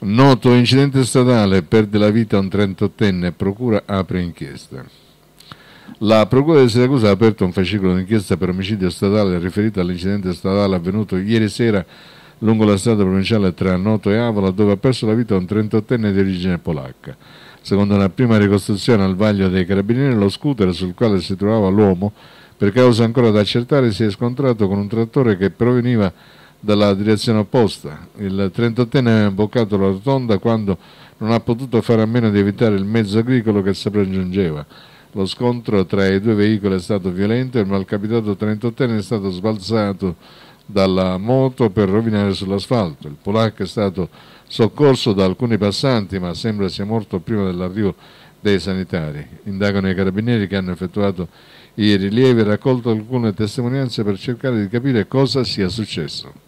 Noto incidente stradale, perde la vita un 38enne, procura apre inchiesta. La Procura di Siracusa ha aperto un fascicolo d'inchiesta per omicidio stradale riferito all'incidente stradale avvenuto ieri sera lungo la strada provinciale tra Noto e Avola dove ha perso la vita un 38enne di origine polacca. Secondo una prima ricostruzione al vaglio dei carabinieri lo scooter sul quale si trovava l'uomo per causa ancora da accertare si è scontrato con un trattore che proveniva da dalla direzione opposta. Il 38enne aveva imboccato la rotonda quando non ha potuto fare a meno di evitare il mezzo agricolo che sopraggiungeva. Lo scontro tra i due veicoli è stato violento e il malcapitato 38enne è stato sbalzato dalla moto per rovinare sull'asfalto. Il polacco è stato soccorso da alcuni passanti ma sembra sia morto prima dell'arrivo dei sanitari. Indagano i carabinieri che hanno effettuato i rilievi e raccolto alcune testimonianze per cercare di capire cosa sia successo.